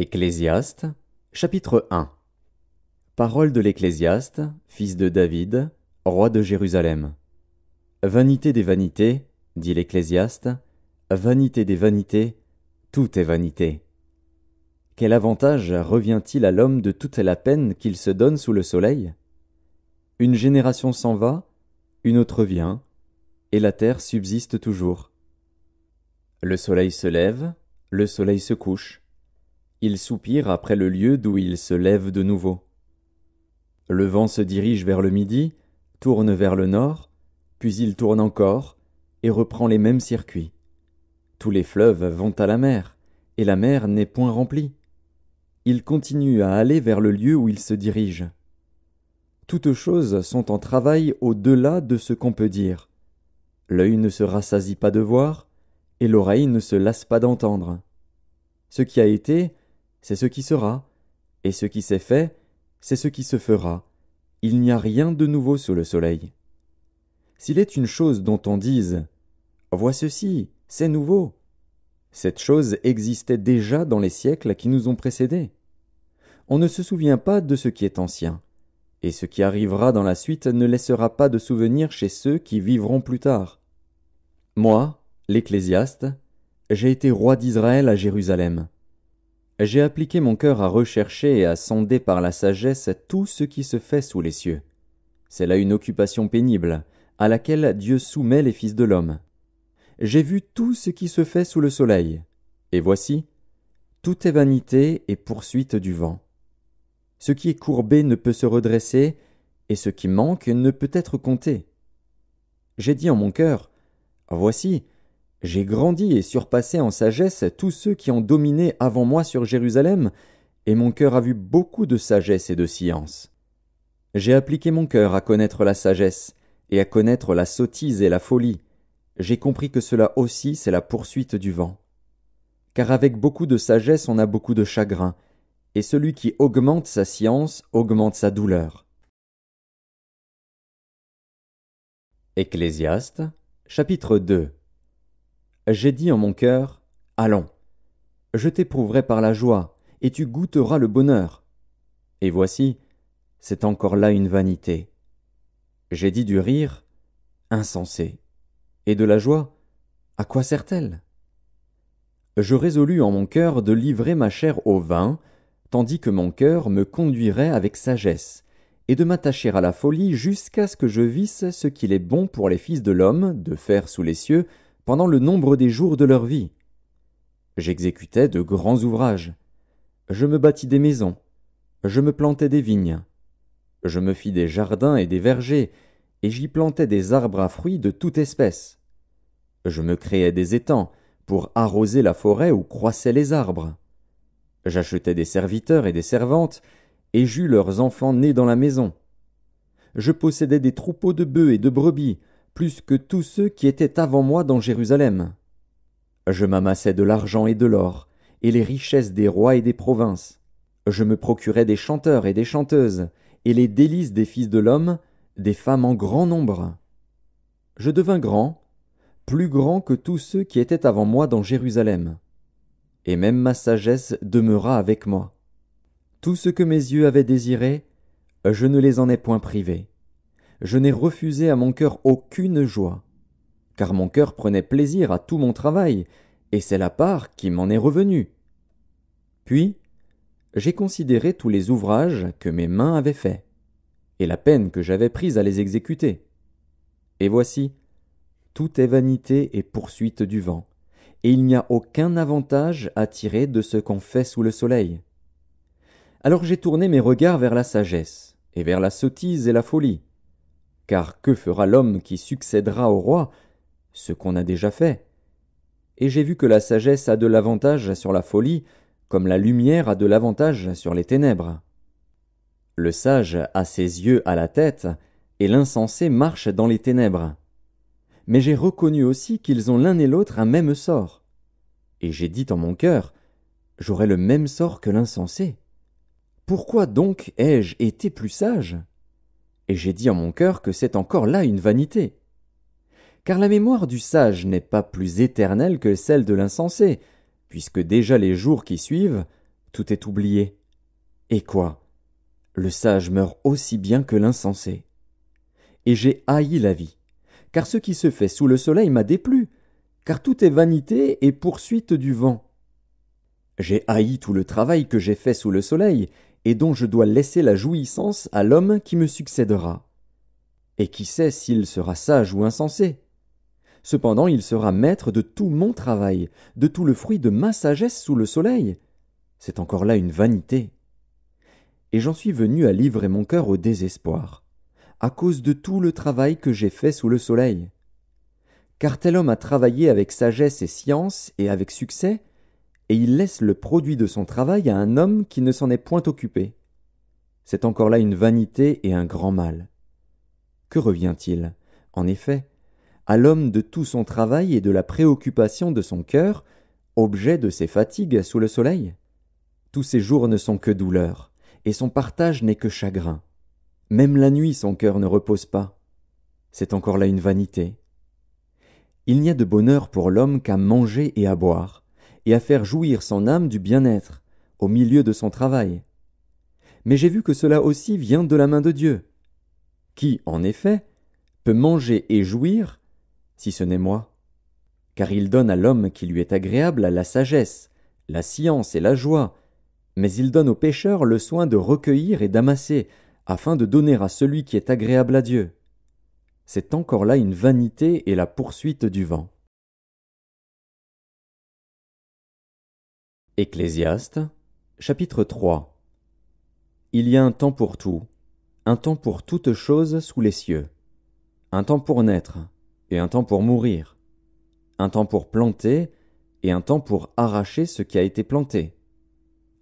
Ecclésiaste, chapitre 1 Parole de l'Ecclésiaste, fils de David, roi de Jérusalem. Vanité des vanités, dit l'Ecclésiaste, vanité des vanités, tout est vanité. Quel avantage revient-il à l'homme de toute la peine qu'il se donne sous le soleil Une génération s'en va, une autre vient, et la terre subsiste toujours. Le soleil se lève, le soleil se couche, il soupire après le lieu d'où il se lève de nouveau. Le vent se dirige vers le midi, tourne vers le nord, puis il tourne encore, et reprend les mêmes circuits. Tous les fleuves vont à la mer, et la mer n'est point remplie. Il continue à aller vers le lieu où il se dirige. Toutes choses sont en travail au-delà de ce qu'on peut dire. L'œil ne se rassasie pas de voir, et l'oreille ne se lasse pas d'entendre. Ce qui a été c'est ce qui sera, et ce qui s'est fait, c'est ce qui se fera. Il n'y a rien de nouveau sous le soleil. S'il est une chose dont on dise Vois ceci, c'est nouveau. Cette chose existait déjà dans les siècles qui nous ont précédés. On ne se souvient pas de ce qui est ancien, et ce qui arrivera dans la suite ne laissera pas de souvenir chez ceux qui vivront plus tard. Moi, l'Ecclésiaste, j'ai été roi d'Israël à Jérusalem. J'ai appliqué mon cœur à rechercher et à sonder par la sagesse tout ce qui se fait sous les cieux. C'est là une occupation pénible, à laquelle Dieu soumet les fils de l'homme. J'ai vu tout ce qui se fait sous le soleil, et voici, tout est vanité et poursuite du vent. Ce qui est courbé ne peut se redresser, et ce qui manque ne peut être compté. J'ai dit en mon cœur, Voici, j'ai grandi et surpassé en sagesse tous ceux qui ont dominé avant moi sur Jérusalem, et mon cœur a vu beaucoup de sagesse et de science. J'ai appliqué mon cœur à connaître la sagesse, et à connaître la sottise et la folie. J'ai compris que cela aussi c'est la poursuite du vent. Car avec beaucoup de sagesse on a beaucoup de chagrin, et celui qui augmente sa science augmente sa douleur. Ecclésiaste, chapitre 2 j'ai dit en mon cœur, Allons, je t'éprouverai par la joie, et tu goûteras le bonheur. Et voici, c'est encore là une vanité. J'ai dit du rire, insensé, et de la joie, à quoi sert-elle Je résolus en mon cœur de livrer ma chair au vin, tandis que mon cœur me conduirait avec sagesse, et de m'attacher à la folie jusqu'à ce que je visse ce qu'il est bon pour les fils de l'homme de faire sous les cieux, pendant le nombre des jours de leur vie. J'exécutais de grands ouvrages. Je me bâtis des maisons. Je me plantais des vignes. Je me fis des jardins et des vergers, et j'y plantais des arbres à fruits de toute espèce. Je me créai des étangs pour arroser la forêt où croissaient les arbres. J'achetais des serviteurs et des servantes, et j'eus leurs enfants nés dans la maison. Je possédais des troupeaux de bœufs et de brebis, plus que tous ceux qui étaient avant moi dans Jérusalem. Je m'amassais de l'argent et de l'or, et les richesses des rois et des provinces. Je me procurais des chanteurs et des chanteuses, et les délices des fils de l'homme, des femmes en grand nombre. Je devins grand, plus grand que tous ceux qui étaient avant moi dans Jérusalem. Et même ma sagesse demeura avec moi. Tout ce que mes yeux avaient désiré, je ne les en ai point privés je n'ai refusé à mon cœur aucune joie, car mon cœur prenait plaisir à tout mon travail, et c'est la part qui m'en est revenue. Puis, j'ai considéré tous les ouvrages que mes mains avaient faits, et la peine que j'avais prise à les exécuter. Et voici, tout est vanité et poursuite du vent, et il n'y a aucun avantage à tirer de ce qu'on fait sous le soleil. Alors j'ai tourné mes regards vers la sagesse, et vers la sottise et la folie, car que fera l'homme qui succédera au roi Ce qu'on a déjà fait. Et j'ai vu que la sagesse a de l'avantage sur la folie, comme la lumière a de l'avantage sur les ténèbres. Le sage a ses yeux à la tête, et l'insensé marche dans les ténèbres. Mais j'ai reconnu aussi qu'ils ont l'un et l'autre un même sort. Et j'ai dit en mon cœur, J'aurai le même sort que l'insensé. Pourquoi donc ai-je été plus sage et j'ai dit en mon cœur que c'est encore là une vanité. Car la mémoire du sage n'est pas plus éternelle que celle de l'insensé, puisque déjà les jours qui suivent, tout est oublié. Et quoi? Le sage meurt aussi bien que l'insensé. Et j'ai haï la vie, car ce qui se fait sous le soleil m'a déplu, car tout est vanité et poursuite du vent. J'ai haï tout le travail que j'ai fait sous le soleil, et dont je dois laisser la jouissance à l'homme qui me succédera. Et qui sait s'il sera sage ou insensé? Cependant il sera maître de tout mon travail, de tout le fruit de ma sagesse sous le soleil. C'est encore là une vanité. Et j'en suis venu à livrer mon cœur au désespoir, à cause de tout le travail que j'ai fait sous le soleil. Car tel homme a travaillé avec sagesse et science et avec succès, et il laisse le produit de son travail à un homme qui ne s'en est point occupé. C'est encore là une vanité et un grand mal. Que revient-il En effet, à l'homme de tout son travail et de la préoccupation de son cœur, objet de ses fatigues sous le soleil Tous ses jours ne sont que douleurs, et son partage n'est que chagrin. Même la nuit son cœur ne repose pas. C'est encore là une vanité. Il n'y a de bonheur pour l'homme qu'à manger et à boire, et à faire jouir son âme du bien-être, au milieu de son travail. Mais j'ai vu que cela aussi vient de la main de Dieu, qui, en effet, peut manger et jouir, si ce n'est moi, car il donne à l'homme qui lui est agréable la sagesse, la science et la joie, mais il donne au pécheur le soin de recueillir et d'amasser, afin de donner à celui qui est agréable à Dieu. C'est encore là une vanité et la poursuite du vent. Ecclésiaste, chapitre 3 Il y a un temps pour tout, un temps pour toutes choses sous les cieux, un temps pour naître, et un temps pour mourir, un temps pour planter, et un temps pour arracher ce qui a été planté,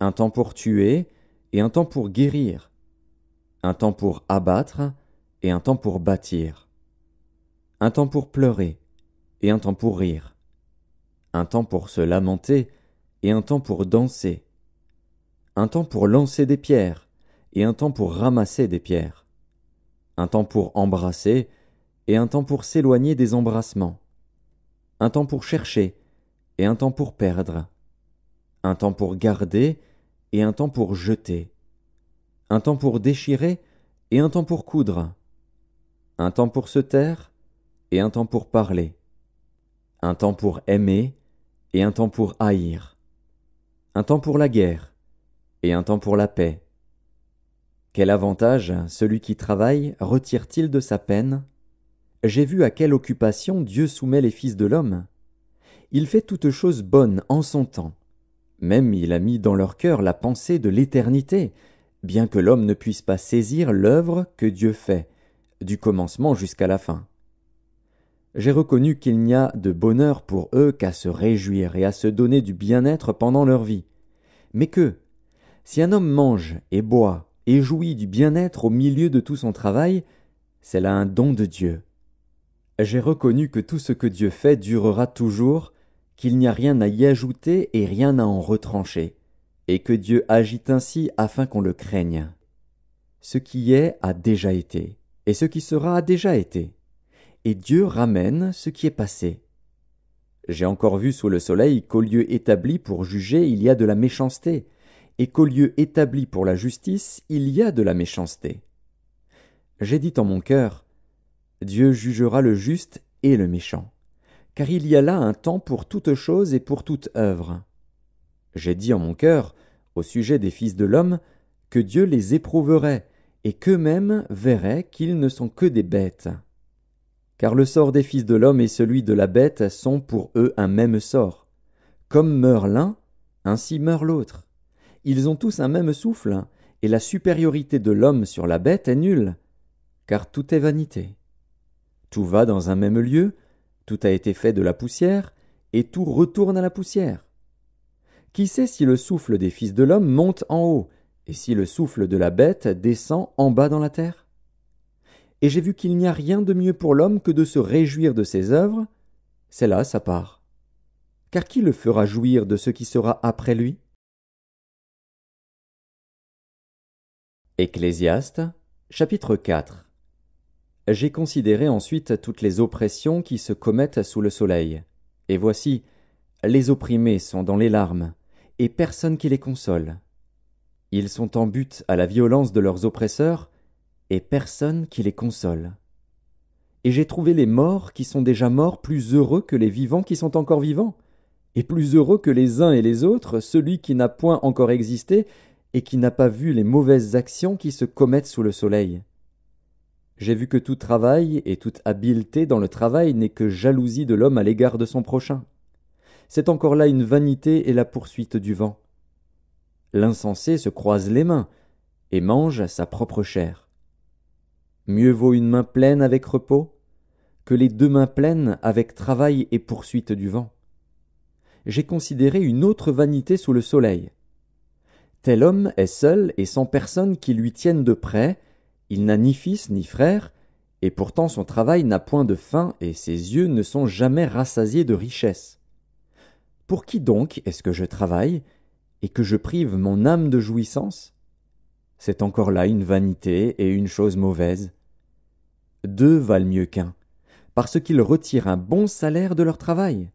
un temps pour tuer, et un temps pour guérir, un temps pour abattre, et un temps pour bâtir, un temps pour pleurer, et un temps pour rire, un temps pour se lamenter, et un temps pour danser, un temps pour lancer des pierres, et un temps pour ramasser des pierres, un temps pour embrasser, et un temps pour s'éloigner des embrassements, un temps pour chercher, et un temps pour perdre, un temps pour garder, et un temps pour jeter, un temps pour déchirer, et un temps pour coudre, un temps pour se taire, et un temps pour parler, un temps pour aimer, et un temps pour haïr, un temps pour la guerre et un temps pour la paix. Quel avantage celui qui travaille retire-t-il de sa peine J'ai vu à quelle occupation Dieu soumet les fils de l'homme. Il fait toutes choses bonnes en son temps. Même il a mis dans leur cœur la pensée de l'éternité, bien que l'homme ne puisse pas saisir l'œuvre que Dieu fait, du commencement jusqu'à la fin j'ai reconnu qu'il n'y a de bonheur pour eux qu'à se réjouir et à se donner du bien-être pendant leur vie. Mais que, si un homme mange et boit et jouit du bien-être au milieu de tout son travail, c'est là un don de Dieu. J'ai reconnu que tout ce que Dieu fait durera toujours, qu'il n'y a rien à y ajouter et rien à en retrancher, et que Dieu agit ainsi afin qu'on le craigne. Ce qui est a déjà été, et ce qui sera a déjà été et Dieu ramène ce qui est passé. J'ai encore vu sous le soleil qu'au lieu établi pour juger il y a de la méchanceté, et qu'au lieu établi pour la justice il y a de la méchanceté. J'ai dit en mon cœur, Dieu jugera le juste et le méchant, car il y a là un temps pour toute chose et pour toute œuvre. J'ai dit en mon cœur, au sujet des fils de l'homme, que Dieu les éprouverait, et qu'eux-mêmes verraient qu'ils ne sont que des bêtes. Car le sort des fils de l'homme et celui de la bête sont pour eux un même sort. Comme meurt l'un, ainsi meurt l'autre. Ils ont tous un même souffle, et la supériorité de l'homme sur la bête est nulle, car tout est vanité. Tout va dans un même lieu, tout a été fait de la poussière, et tout retourne à la poussière. Qui sait si le souffle des fils de l'homme monte en haut, et si le souffle de la bête descend en bas dans la terre? et j'ai vu qu'il n'y a rien de mieux pour l'homme que de se réjouir de ses œuvres, c'est là sa part. Car qui le fera jouir de ce qui sera après lui Ecclésiaste, chapitre 4 J'ai considéré ensuite toutes les oppressions qui se commettent sous le soleil. Et voici, les opprimés sont dans les larmes, et personne qui les console. Ils sont en butte à la violence de leurs oppresseurs, et personne qui les console. Et j'ai trouvé les morts qui sont déjà morts plus heureux que les vivants qui sont encore vivants, et plus heureux que les uns et les autres celui qui n'a point encore existé et qui n'a pas vu les mauvaises actions qui se commettent sous le soleil. J'ai vu que tout travail et toute habileté dans le travail n'est que jalousie de l'homme à l'égard de son prochain. C'est encore là une vanité et la poursuite du vent. L'insensé se croise les mains et mange sa propre chair. Mieux vaut une main pleine avec repos que les deux mains pleines avec travail et poursuite du vent. J'ai considéré une autre vanité sous le soleil. Tel homme est seul et sans personne qui lui tienne de près, il n'a ni fils ni frère, et pourtant son travail n'a point de fin et ses yeux ne sont jamais rassasiés de richesses. Pour qui donc est-ce que je travaille et que je prive mon âme de jouissance? C'est encore là une vanité et une chose mauvaise deux valent mieux qu'un, parce qu'ils retirent un bon salaire de leur travail.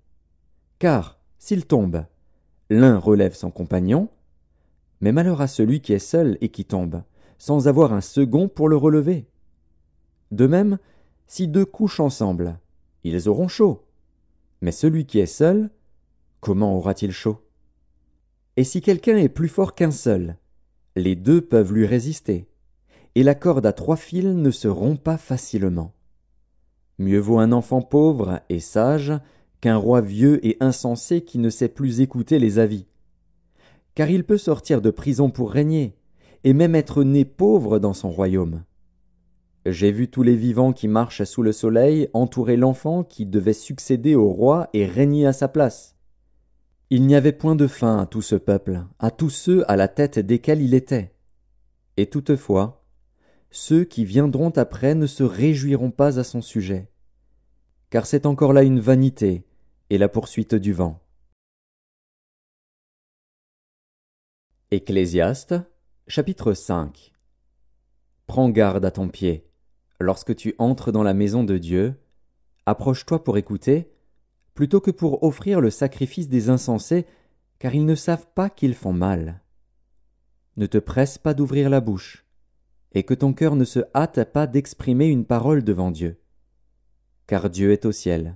Car, s'ils tombent, l'un relève son compagnon, mais malheur à celui qui est seul et qui tombe, sans avoir un second pour le relever. De même, si deux couchent ensemble, ils auront chaud. Mais celui qui est seul, comment aura-t-il chaud Et si quelqu'un est plus fort qu'un seul, les deux peuvent lui résister et la corde à trois fils ne se rompt pas facilement. Mieux vaut un enfant pauvre et sage qu'un roi vieux et insensé qui ne sait plus écouter les avis. Car il peut sortir de prison pour régner, et même être né pauvre dans son royaume. J'ai vu tous les vivants qui marchent sous le soleil entourer l'enfant qui devait succéder au roi et régner à sa place. Il n'y avait point de fin à tout ce peuple, à tous ceux à la tête desquels il était. Et toutefois, ceux qui viendront après ne se réjouiront pas à son sujet. Car c'est encore là une vanité et la poursuite du vent. Ecclésiaste, chapitre 5 Prends garde à ton pied. Lorsque tu entres dans la maison de Dieu, approche-toi pour écouter, plutôt que pour offrir le sacrifice des insensés, car ils ne savent pas qu'ils font mal. Ne te presse pas d'ouvrir la bouche et que ton cœur ne se hâte pas d'exprimer une parole devant Dieu. Car Dieu est au ciel,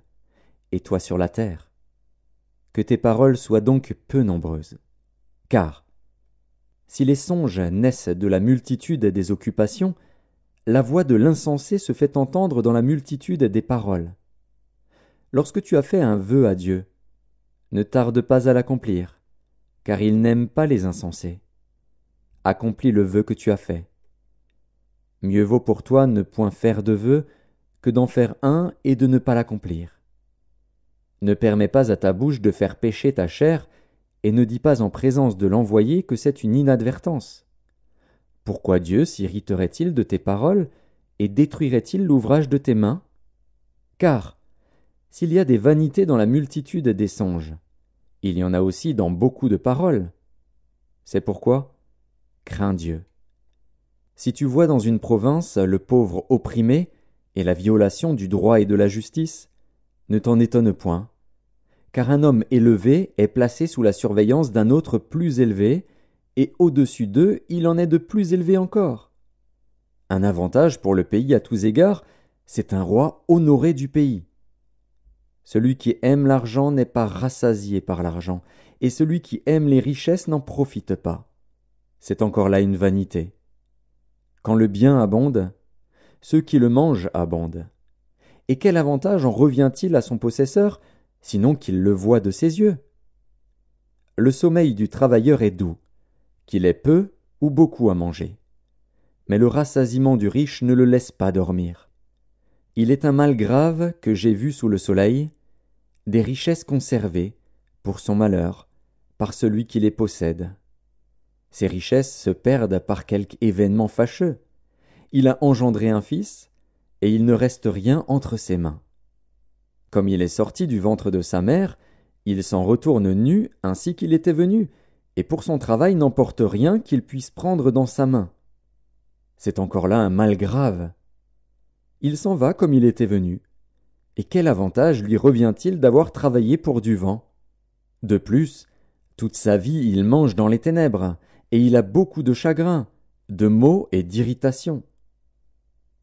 et toi sur la terre. Que tes paroles soient donc peu nombreuses. Car, si les songes naissent de la multitude des occupations, la voix de l'insensé se fait entendre dans la multitude des paroles. Lorsque tu as fait un vœu à Dieu, ne tarde pas à l'accomplir, car il n'aime pas les insensés. Accomplis le vœu que tu as fait Mieux vaut pour toi ne point faire de vœux que d'en faire un et de ne pas l'accomplir. Ne permets pas à ta bouche de faire pécher ta chair, et ne dis pas en présence de l'envoyé que c'est une inadvertance. Pourquoi Dieu s'irriterait-il de tes paroles et détruirait-il l'ouvrage de tes mains Car, s'il y a des vanités dans la multitude des songes, il y en a aussi dans beaucoup de paroles. C'est pourquoi, crains Dieu. Si tu vois dans une province le pauvre opprimé et la violation du droit et de la justice, ne t'en étonne point, car un homme élevé est placé sous la surveillance d'un autre plus élevé, et au-dessus d'eux il en est de plus élevé encore. Un avantage pour le pays à tous égards, c'est un roi honoré du pays. Celui qui aime l'argent n'est pas rassasié par l'argent, et celui qui aime les richesses n'en profite pas. C'est encore là une vanité. Quand le bien abonde, ceux qui le mangent abondent. Et quel avantage en revient-il à son possesseur, sinon qu'il le voit de ses yeux Le sommeil du travailleur est doux, qu'il ait peu ou beaucoup à manger. Mais le rassasiement du riche ne le laisse pas dormir. Il est un mal grave que j'ai vu sous le soleil, des richesses conservées, pour son malheur, par celui qui les possède. Ses richesses se perdent par quelque événement fâcheux. Il a engendré un fils, et il ne reste rien entre ses mains. Comme il est sorti du ventre de sa mère, il s'en retourne nu ainsi qu'il était venu, et pour son travail n'emporte rien qu'il puisse prendre dans sa main. C'est encore là un mal grave. Il s'en va comme il était venu. Et quel avantage lui revient-il d'avoir travaillé pour du vent De plus, toute sa vie il mange dans les ténèbres, et il a beaucoup de chagrin, de maux et d'irritation.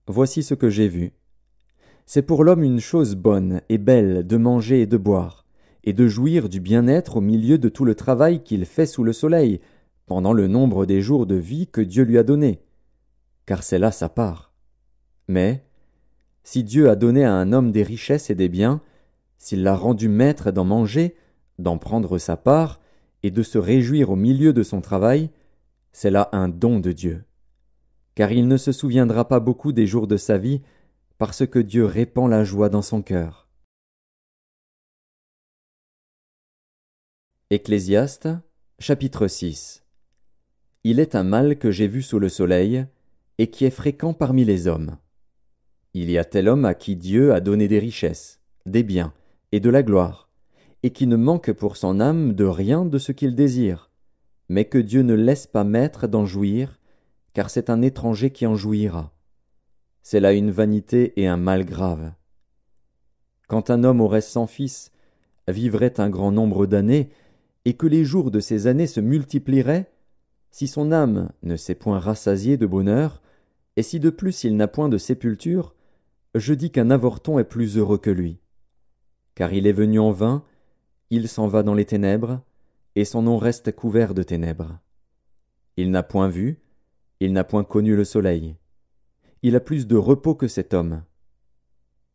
Voici ce que j'ai vu. C'est pour l'homme une chose bonne et belle de manger et de boire, et de jouir du bien-être au milieu de tout le travail qu'il fait sous le soleil, pendant le nombre des jours de vie que Dieu lui a donné, car c'est là sa part. Mais, si Dieu a donné à un homme des richesses et des biens, s'il l'a rendu maître d'en manger, d'en prendre sa part, et de se réjouir au milieu de son travail, c'est là un don de Dieu. Car il ne se souviendra pas beaucoup des jours de sa vie, parce que Dieu répand la joie dans son cœur. Ecclésiaste, chapitre 6 Il est un mal que j'ai vu sous le soleil, et qui est fréquent parmi les hommes. Il y a tel homme à qui Dieu a donné des richesses, des biens, et de la gloire, et qui ne manque pour son âme de rien de ce qu'il désire mais que Dieu ne laisse pas maître d'en jouir, car c'est un étranger qui en jouira. C'est là une vanité et un mal grave. Quand un homme aurait cent fils, vivrait un grand nombre d'années, et que les jours de ces années se multiplieraient, si son âme ne s'est point rassasiée de bonheur, et si de plus il n'a point de sépulture, je dis qu'un avorton est plus heureux que lui. Car il est venu en vain, il s'en va dans les ténèbres, et son nom reste couvert de ténèbres. Il n'a point vu, il n'a point connu le soleil. Il a plus de repos que cet homme.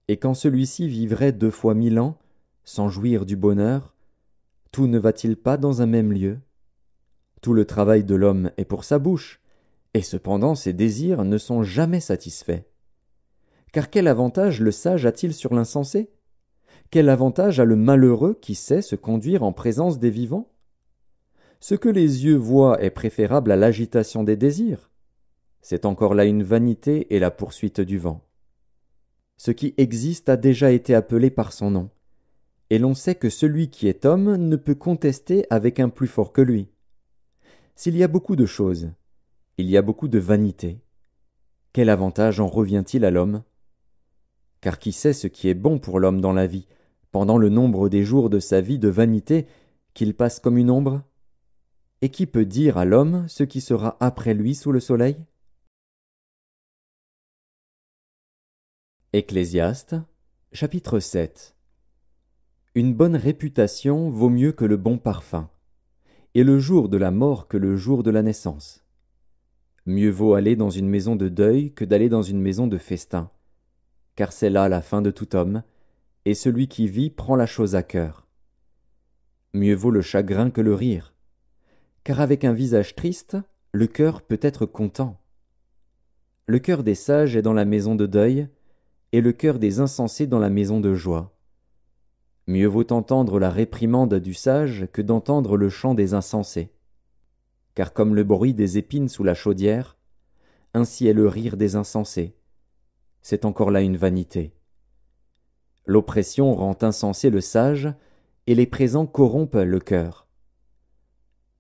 Et quand celui-ci vivrait deux fois mille ans, sans jouir du bonheur, tout ne va-t-il pas dans un même lieu Tout le travail de l'homme est pour sa bouche, et cependant ses désirs ne sont jamais satisfaits. Car quel avantage le sage a-t-il sur l'insensé Quel avantage a le malheureux qui sait se conduire en présence des vivants ce que les yeux voient est préférable à l'agitation des désirs. C'est encore là une vanité et la poursuite du vent. Ce qui existe a déjà été appelé par son nom, et l'on sait que celui qui est homme ne peut contester avec un plus fort que lui. S'il y a beaucoup de choses, il y a beaucoup de vanité. Quel avantage en revient-il à l'homme Car qui sait ce qui est bon pour l'homme dans la vie, pendant le nombre des jours de sa vie de vanité qu'il passe comme une ombre et qui peut dire à l'homme ce qui sera après lui sous le soleil Ecclésiaste, chapitre 7 Une bonne réputation vaut mieux que le bon parfum, et le jour de la mort que le jour de la naissance. Mieux vaut aller dans une maison de deuil que d'aller dans une maison de festin, car c'est là la fin de tout homme, et celui qui vit prend la chose à cœur. Mieux vaut le chagrin que le rire, car avec un visage triste, le cœur peut être content. Le cœur des sages est dans la maison de deuil, et le cœur des insensés dans la maison de joie. Mieux vaut entendre la réprimande du sage que d'entendre le chant des insensés. Car comme le bruit des épines sous la chaudière, ainsi est le rire des insensés. C'est encore là une vanité. L'oppression rend insensé le sage, et les présents corrompent le cœur.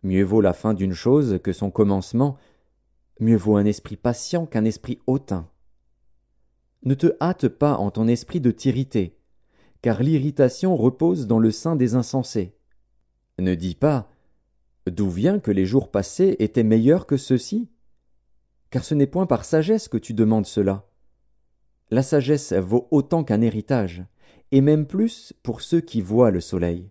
Mieux vaut la fin d'une chose que son commencement, mieux vaut un esprit patient qu'un esprit hautain. Ne te hâte pas en ton esprit de t'irriter, car l'irritation repose dans le sein des insensés. Ne dis pas D'où vient que les jours passés étaient meilleurs que ceux-ci Car ce n'est point par sagesse que tu demandes cela. La sagesse vaut autant qu'un héritage, et même plus pour ceux qui voient le soleil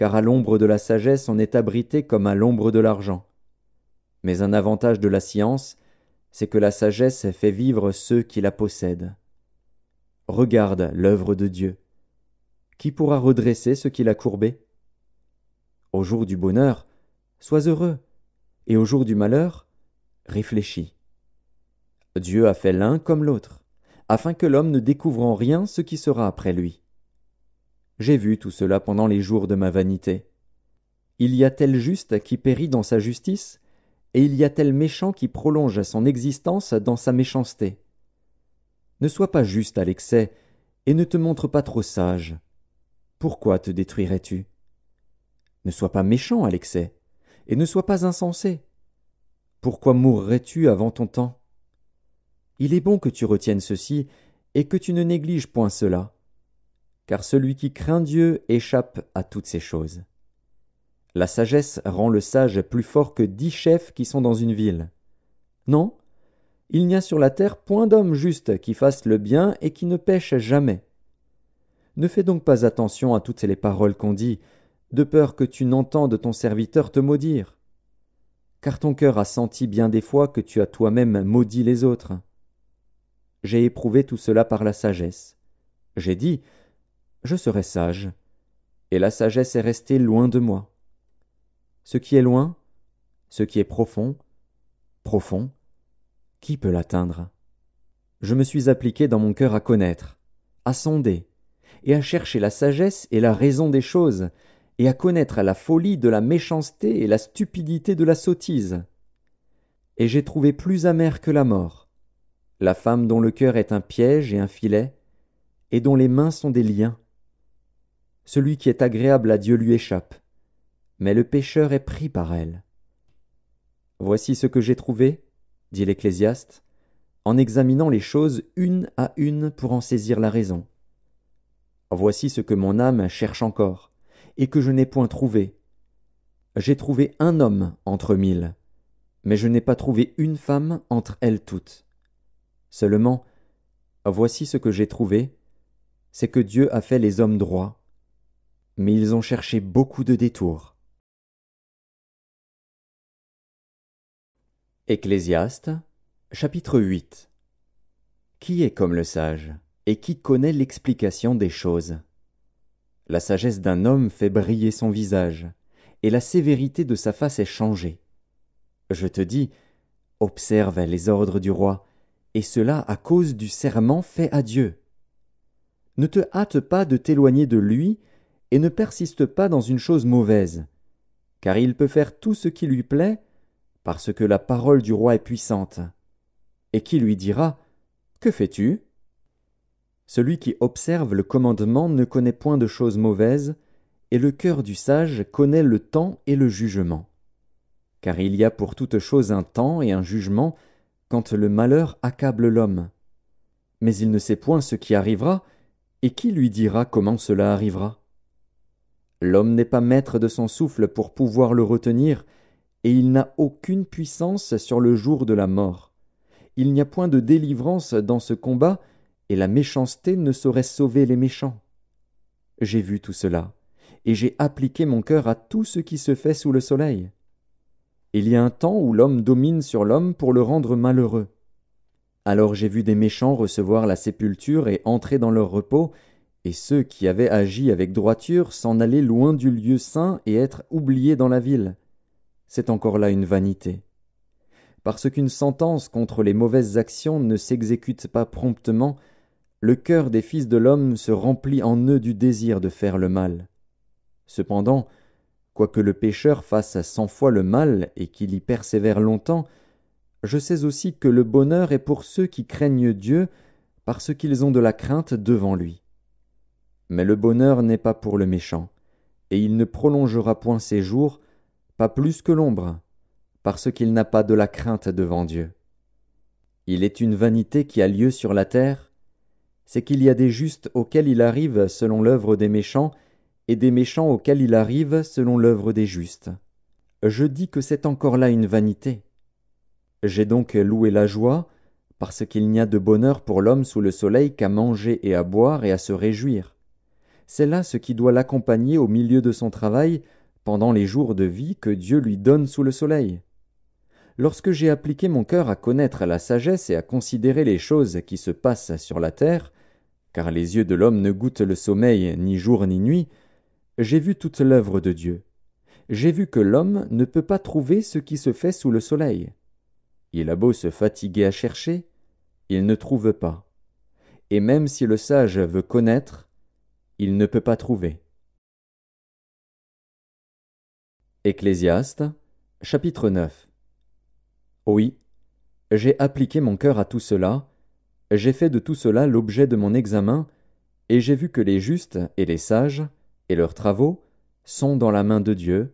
car à l'ombre de la sagesse on est abrité comme à l'ombre de l'argent. Mais un avantage de la science, c'est que la sagesse fait vivre ceux qui la possèdent. Regarde l'œuvre de Dieu. Qui pourra redresser ce qu'il a courbé? Au jour du bonheur, sois heureux, et au jour du malheur, réfléchis. Dieu a fait l'un comme l'autre, afin que l'homme ne découvre en rien ce qui sera après lui. J'ai vu tout cela pendant les jours de ma vanité. Il y a tel juste qui périt dans sa justice, et il y a tel méchant qui prolonge son existence dans sa méchanceté. Ne sois pas juste à l'excès, et ne te montre pas trop sage. Pourquoi te détruirais-tu Ne sois pas méchant à l'excès, et ne sois pas insensé. Pourquoi mourrais-tu avant ton temps Il est bon que tu retiennes ceci, et que tu ne négliges point cela car celui qui craint Dieu échappe à toutes ces choses. La sagesse rend le sage plus fort que dix chefs qui sont dans une ville. Non, il n'y a sur la terre point d'homme juste qui fasse le bien et qui ne pêche jamais. Ne fais donc pas attention à toutes les paroles qu'on dit, de peur que tu n'entendes ton serviteur te maudire. Car ton cœur a senti bien des fois que tu as toi-même maudit les autres. J'ai éprouvé tout cela par la sagesse. J'ai dit, je serai sage, et la sagesse est restée loin de moi. Ce qui est loin, ce qui est profond, profond, qui peut l'atteindre? Je me suis appliqué dans mon cœur à connaître, à sonder, et à chercher la sagesse et la raison des choses, et à connaître la folie de la méchanceté et la stupidité de la sottise. Et j'ai trouvé plus amer que la mort, la femme dont le cœur est un piège et un filet, et dont les mains sont des liens, celui qui est agréable à Dieu lui échappe. Mais le pécheur est pris par elle. Voici ce que j'ai trouvé, dit l'Ecclésiaste, en examinant les choses une à une pour en saisir la raison. Voici ce que mon âme cherche encore, et que je n'ai point trouvé. J'ai trouvé un homme entre mille, mais je n'ai pas trouvé une femme entre elles toutes. Seulement, voici ce que j'ai trouvé, c'est que Dieu a fait les hommes droits, mais ils ont cherché beaucoup de détours. Ecclésiaste, chapitre 8 Qui est comme le sage, et qui connaît l'explication des choses La sagesse d'un homme fait briller son visage, et la sévérité de sa face est changée. Je te dis, observe les ordres du roi, et cela à cause du serment fait à Dieu. Ne te hâte pas de t'éloigner de lui, et ne persiste pas dans une chose mauvaise, car il peut faire tout ce qui lui plaît, parce que la parole du roi est puissante. Et qui lui dira Que fais-tu Celui qui observe le commandement ne connaît point de choses mauvaises, et le cœur du sage connaît le temps et le jugement. Car il y a pour toute chose un temps et un jugement quand le malheur accable l'homme. Mais il ne sait point ce qui arrivera, et qui lui dira comment cela arrivera L'homme n'est pas maître de son souffle pour pouvoir le retenir, et il n'a aucune puissance sur le jour de la mort. Il n'y a point de délivrance dans ce combat, et la méchanceté ne saurait sauver les méchants. J'ai vu tout cela, et j'ai appliqué mon cœur à tout ce qui se fait sous le soleil. Il y a un temps où l'homme domine sur l'homme pour le rendre malheureux. Alors j'ai vu des méchants recevoir la sépulture et entrer dans leur repos, et ceux qui avaient agi avec droiture s'en allaient loin du lieu saint et être oubliés dans la ville. C'est encore là une vanité. Parce qu'une sentence contre les mauvaises actions ne s'exécute pas promptement, le cœur des fils de l'homme se remplit en eux du désir de faire le mal. Cependant, quoique le pécheur fasse cent fois le mal et qu'il y persévère longtemps, je sais aussi que le bonheur est pour ceux qui craignent Dieu parce qu'ils ont de la crainte devant lui. Mais le bonheur n'est pas pour le méchant, et il ne prolongera point ses jours, pas plus que l'ombre, parce qu'il n'a pas de la crainte devant Dieu. Il est une vanité qui a lieu sur la terre, c'est qu'il y a des justes auxquels il arrive selon l'œuvre des méchants, et des méchants auxquels il arrive selon l'œuvre des justes. Je dis que c'est encore là une vanité. J'ai donc loué la joie, parce qu'il n'y a de bonheur pour l'homme sous le soleil qu'à manger et à boire et à se réjouir c'est là ce qui doit l'accompagner au milieu de son travail pendant les jours de vie que Dieu lui donne sous le soleil. Lorsque j'ai appliqué mon cœur à connaître la sagesse et à considérer les choses qui se passent sur la terre, car les yeux de l'homme ne goûtent le sommeil ni jour ni nuit, j'ai vu toute l'œuvre de Dieu. J'ai vu que l'homme ne peut pas trouver ce qui se fait sous le soleil. Il a beau se fatiguer à chercher, il ne trouve pas. Et même si le sage veut connaître, il ne peut pas trouver. Ecclésiaste, chapitre 9 Oui, j'ai appliqué mon cœur à tout cela, j'ai fait de tout cela l'objet de mon examen, et j'ai vu que les justes et les sages, et leurs travaux, sont dans la main de Dieu,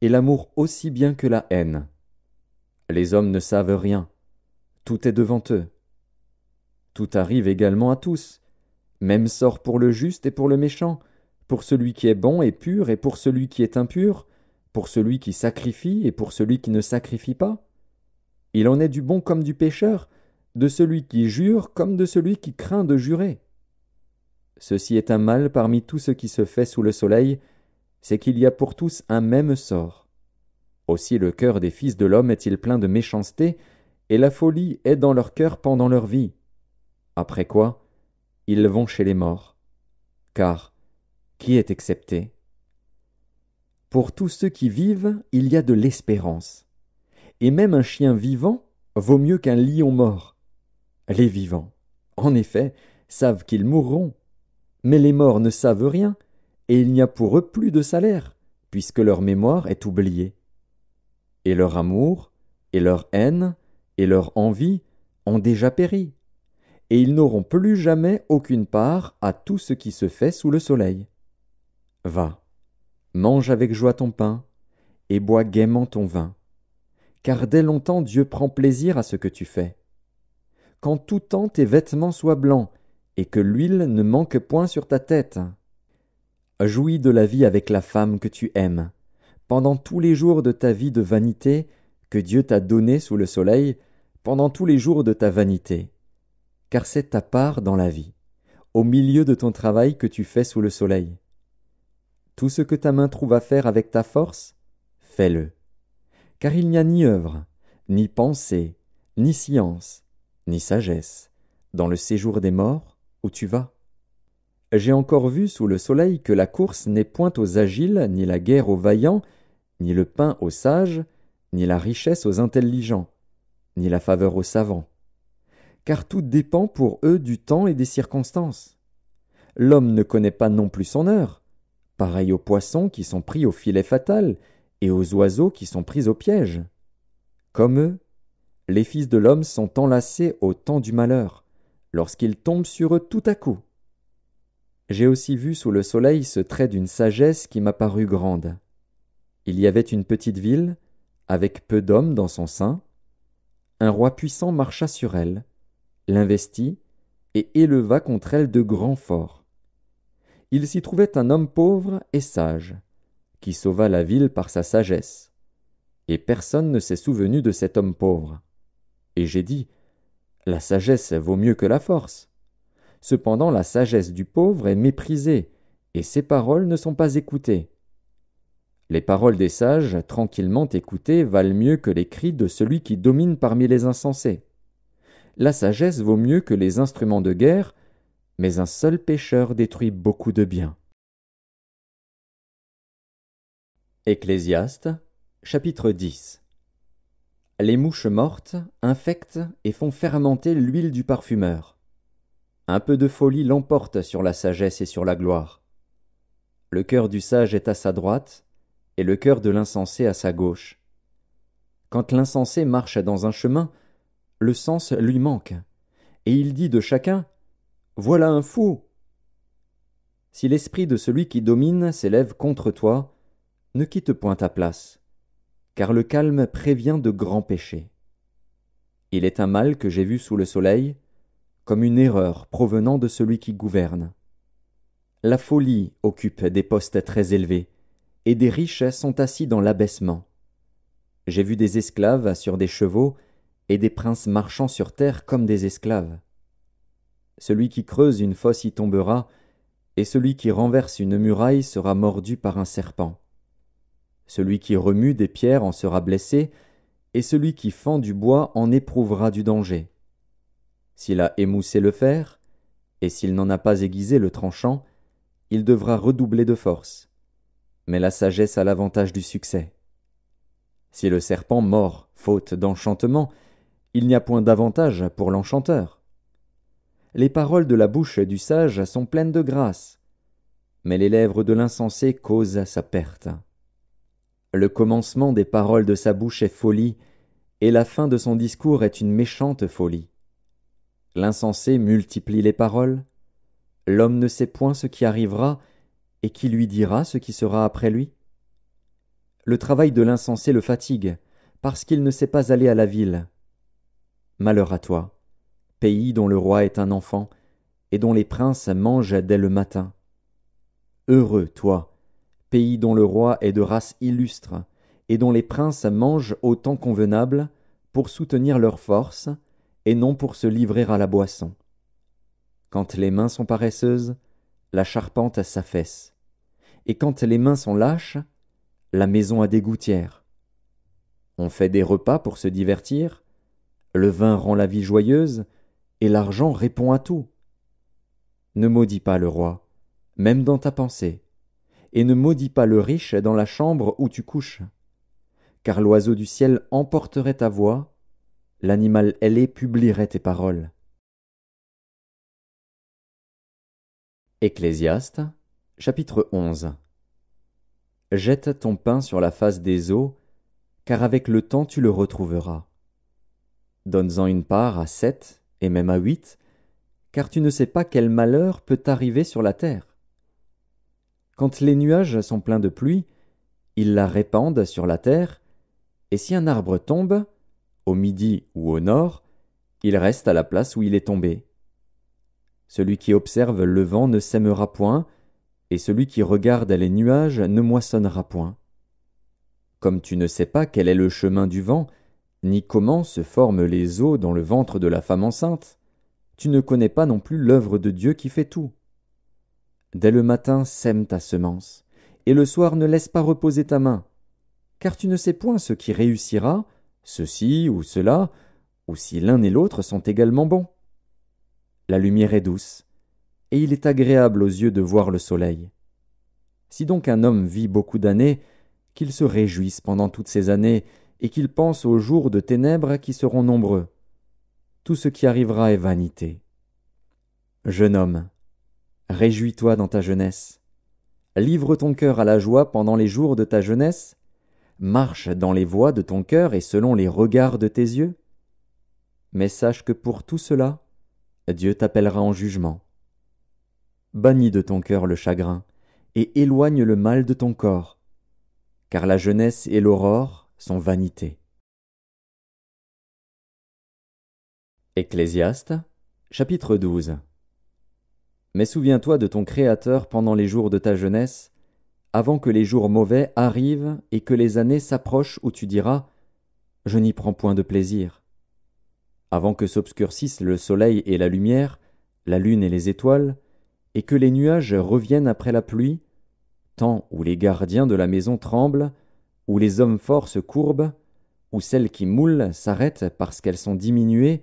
et l'amour aussi bien que la haine. Les hommes ne savent rien, tout est devant eux. Tout arrive également à tous, même sort pour le juste et pour le méchant, pour celui qui est bon et pur et pour celui qui est impur, pour celui qui sacrifie et pour celui qui ne sacrifie pas. Il en est du bon comme du pécheur, de celui qui jure comme de celui qui craint de jurer. Ceci est un mal parmi tout ce qui se fait sous le soleil, c'est qu'il y a pour tous un même sort. Aussi le cœur des fils de l'homme est-il plein de méchanceté, et la folie est dans leur cœur pendant leur vie. Après quoi, ils vont chez les morts. Car qui est excepté Pour tous ceux qui vivent, il y a de l'espérance. Et même un chien vivant vaut mieux qu'un lion mort. Les vivants, en effet, savent qu'ils mourront. Mais les morts ne savent rien, et il n'y a pour eux plus de salaire, puisque leur mémoire est oubliée. Et leur amour, et leur haine, et leur envie ont déjà péri et ils n'auront plus jamais aucune part à tout ce qui se fait sous le soleil. Va, mange avec joie ton pain, et bois gaiement ton vin, car dès longtemps Dieu prend plaisir à ce que tu fais. Qu'en tout temps tes vêtements soient blancs, et que l'huile ne manque point sur ta tête. Jouis de la vie avec la femme que tu aimes, pendant tous les jours de ta vie de vanité que Dieu t'a donnée sous le soleil, pendant tous les jours de ta vanité car c'est ta part dans la vie, au milieu de ton travail que tu fais sous le soleil. Tout ce que ta main trouve à faire avec ta force, fais-le. Car il n'y a ni œuvre, ni pensée, ni science, ni sagesse, dans le séjour des morts où tu vas. J'ai encore vu sous le soleil que la course n'est point aux agiles, ni la guerre aux vaillants, ni le pain aux sages, ni la richesse aux intelligents, ni la faveur aux savants, car tout dépend pour eux du temps et des circonstances. L'homme ne connaît pas non plus son heure, pareil aux poissons qui sont pris au filet fatal et aux oiseaux qui sont pris au piège. Comme eux, les fils de l'homme sont enlacés au temps du malheur, lorsqu'ils tombent sur eux tout à coup. J'ai aussi vu sous le soleil ce trait d'une sagesse qui m'a paru grande. Il y avait une petite ville, avec peu d'hommes dans son sein. Un roi puissant marcha sur elle, l'investit et éleva contre elle de grands forts. Il s'y trouvait un homme pauvre et sage, qui sauva la ville par sa sagesse. Et personne ne s'est souvenu de cet homme pauvre. Et j'ai dit, La sagesse vaut mieux que la force. Cependant la sagesse du pauvre est méprisée, et ses paroles ne sont pas écoutées. Les paroles des sages, tranquillement écoutées, valent mieux que les cris de celui qui domine parmi les insensés la sagesse vaut mieux que les instruments de guerre, mais un seul pécheur détruit beaucoup de biens. Ecclésiaste, chapitre 10 Les mouches mortes infectent et font fermenter l'huile du parfumeur. Un peu de folie l'emporte sur la sagesse et sur la gloire. Le cœur du sage est à sa droite, et le cœur de l'insensé à sa gauche. Quand l'insensé marche dans un chemin, le sens lui manque, et il dit de chacun Voilà un fou Si l'esprit de celui qui domine s'élève contre toi, ne quitte point ta place, car le calme prévient de grands péchés. Il est un mal que j'ai vu sous le soleil, comme une erreur provenant de celui qui gouverne. La folie occupe des postes très élevés, et des riches sont assis dans l'abaissement. J'ai vu des esclaves sur des chevaux et des princes marchant sur terre comme des esclaves. Celui qui creuse une fosse y tombera, et celui qui renverse une muraille sera mordu par un serpent. Celui qui remue des pierres en sera blessé, et celui qui fend du bois en éprouvera du danger. S'il a émoussé le fer, et s'il n'en a pas aiguisé le tranchant, il devra redoubler de force. Mais la sagesse a l'avantage du succès. Si le serpent mord, faute d'enchantement, il n'y a point d'avantage pour l'enchanteur. Les paroles de la bouche du sage sont pleines de grâce, mais les lèvres de l'insensé causent sa perte. Le commencement des paroles de sa bouche est folie, et la fin de son discours est une méchante folie. L'insensé multiplie les paroles, l'homme ne sait point ce qui arrivera, et qui lui dira ce qui sera après lui? Le travail de l'insensé le fatigue, parce qu'il ne sait pas aller à la ville. Malheur à toi, pays dont le roi est un enfant, et dont les princes mangent dès le matin. Heureux, toi, pays dont le roi est de race illustre, et dont les princes mangent au temps convenable, pour soutenir leurs force, et non pour se livrer à la boisson. Quand les mains sont paresseuses, la charpente s'affaisse, et quand les mains sont lâches, la maison a des gouttières. On fait des repas pour se divertir, le vin rend la vie joyeuse, et l'argent répond à tout. Ne maudis pas le roi, même dans ta pensée, et ne maudis pas le riche dans la chambre où tu couches, car l'oiseau du ciel emporterait ta voix, l'animal ailé publierait tes paroles. Ecclésiaste, chapitre 11 Jette ton pain sur la face des eaux, car avec le temps tu le retrouveras donne-en une part à sept, et même à huit, car tu ne sais pas quel malheur peut arriver sur la terre. Quand les nuages sont pleins de pluie, ils la répandent sur la terre, et si un arbre tombe, au midi ou au nord, il reste à la place où il est tombé. Celui qui observe le vent ne sèmera point, et celui qui regarde les nuages ne moissonnera point. Comme tu ne sais pas quel est le chemin du vent, ni comment se forment les os dans le ventre de la femme enceinte, tu ne connais pas non plus l'œuvre de Dieu qui fait tout. Dès le matin sème ta semence, et le soir ne laisse pas reposer ta main, car tu ne sais point ce qui réussira, ceci ou cela, ou si l'un et l'autre sont également bons. La lumière est douce, et il est agréable aux yeux de voir le soleil. Si donc un homme vit beaucoup d'années, qu'il se réjouisse pendant toutes ces années, et qu'il pense aux jours de ténèbres qui seront nombreux. Tout ce qui arrivera est vanité. Jeune homme, réjouis-toi dans ta jeunesse. Livre ton cœur à la joie pendant les jours de ta jeunesse. Marche dans les voies de ton cœur et selon les regards de tes yeux. Mais sache que pour tout cela, Dieu t'appellera en jugement. Bannis de ton cœur le chagrin, et éloigne le mal de ton corps. Car la jeunesse est l'aurore, son vanité. Ecclésiaste, chapitre 12 Mais souviens-toi de ton Créateur pendant les jours de ta jeunesse, avant que les jours mauvais arrivent et que les années s'approchent où tu diras Je n'y prends point de plaisir. Avant que s'obscurcissent le soleil et la lumière, la lune et les étoiles, et que les nuages reviennent après la pluie, temps où les gardiens de la maison tremblent où les hommes forts se courbent, où celles qui moulent s'arrêtent parce qu'elles sont diminuées,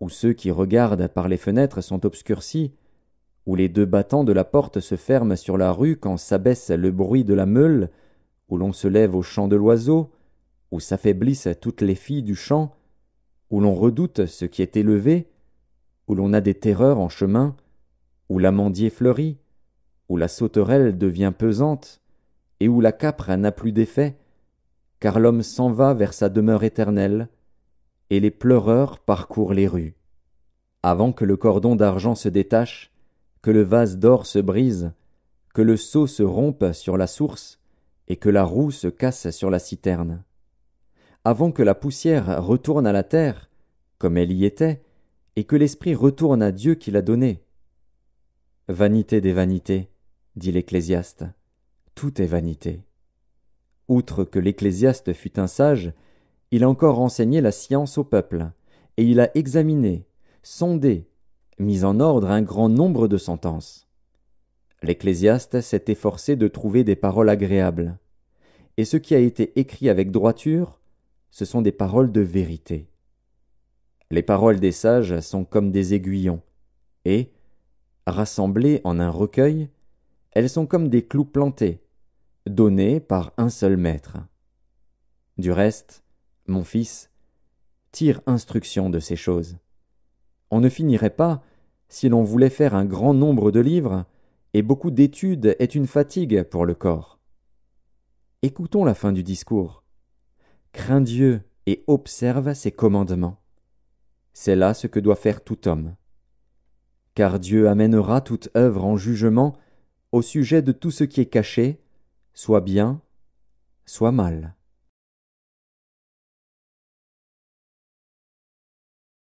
où ceux qui regardent par les fenêtres sont obscurcis, où les deux battants de la porte se ferment sur la rue quand s'abaisse le bruit de la meule, où l'on se lève au chant de l'oiseau, où s'affaiblissent toutes les filles du champ, où l'on redoute ce qui est élevé, où l'on a des terreurs en chemin, où l'amandier fleurit, où la sauterelle devient pesante, et où la capre n'a plus d'effet, car l'homme s'en va vers sa demeure éternelle, et les pleureurs parcourent les rues. Avant que le cordon d'argent se détache, que le vase d'or se brise, que le seau se rompe sur la source, et que la roue se casse sur la citerne. Avant que la poussière retourne à la terre, comme elle y était, et que l'Esprit retourne à Dieu qui l'a donné. Vanité des vanités, dit l'Ecclésiaste, tout est vanité. Outre que l'Ecclésiaste fut un sage, il a encore enseigné la science au peuple, et il a examiné, sondé, mis en ordre un grand nombre de sentences. L'Ecclésiaste s'est efforcé de trouver des paroles agréables, et ce qui a été écrit avec droiture, ce sont des paroles de vérité. Les paroles des sages sont comme des aiguillons, et, rassemblées en un recueil, elles sont comme des clous plantés, donné par un seul maître. Du reste, mon fils, tire instruction de ces choses. On ne finirait pas, si l'on voulait faire un grand nombre de livres, et beaucoup d'études est une fatigue pour le corps. Écoutons la fin du discours. Crains Dieu et observe ses commandements. C'est là ce que doit faire tout homme. Car Dieu amènera toute œuvre en jugement au sujet de tout ce qui est caché, soit bien, soit mal.